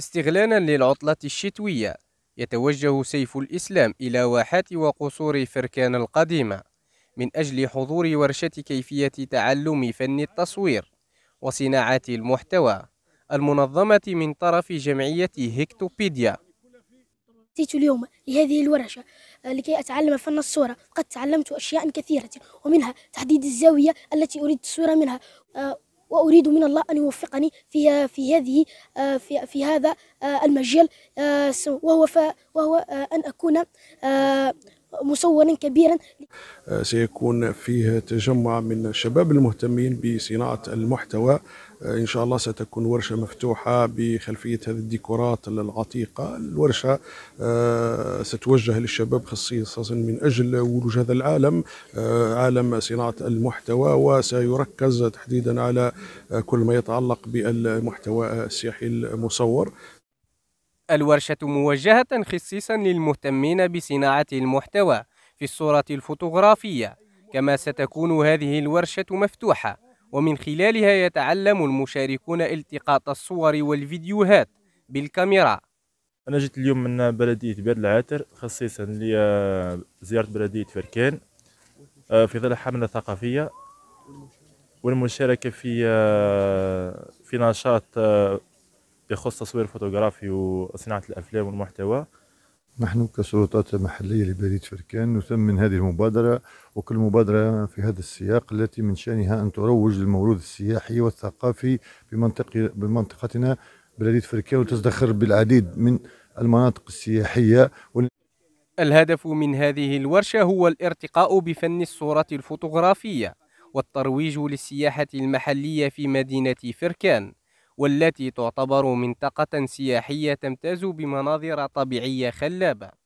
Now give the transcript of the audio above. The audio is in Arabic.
استغلالا للعطلة الشتوية يتوجه سيف الإسلام إلى واحات وقصور فركان القديمة من أجل حضور ورشة كيفية تعلم فن التصوير وصناعة المحتوى المنظمة من طرف جمعية هيكتوبيديا أتيت اليوم لهذه الورشة آه، لكي أتعلم فن الصورة قد تعلمت أشياء كثيرة ومنها تحديد الزاوية التي أريد الصورة منها آه، وأريد من الله أن يوفقني في في هذه آه، في, في هذا آه، المجال آه، وهو وهو أن أكون مصورا كبيرا سيكون فيه تجمع من الشباب المهتمين بصناعة المحتوى إن شاء الله ستكون ورشة مفتوحة بخلفية هذه الديكورات العتيقة الورشة آه، ستوجه للشباب خصيصا من أجل ولوج هذا العالم آه، عالم صناعة المحتوى وسيركز تحديدا على آه، كل ما يتعلق بالمحتوى السياحي المصور الورشة موجهة خصيصا للمهتمين بصناعة المحتوى في الصورة الفوتوغرافية كما ستكون هذه الورشة مفتوحة ومن خلالها يتعلم المشاركون التقاط الصور والفيديوهات بالكاميرا انا جيت اليوم من بلديه بير العاتر خصيصا لزياره بلديه فركان آه، في ظل حمله ثقافيه والمشاركه في آه، في نشاط يخص آه، تصوير الفوتوغرافي وصناعه الافلام والمحتوى نحن كسلطات محلية لبريد فركان نثمن هذه المبادرة وكل مبادرة في هذا السياق التي من شأنها أن تروج للموروث السياحي والثقافي بمنطقة بمنطقتنا بلدية فركان وتزدخر بالعديد من المناطق السياحية الهدف من هذه الورشة هو الارتقاء بفن الصورة الفوتوغرافية والترويج للسياحة المحلية في مدينة فركان والتي تعتبر منطقة سياحية تمتاز بمناظر طبيعية خلابة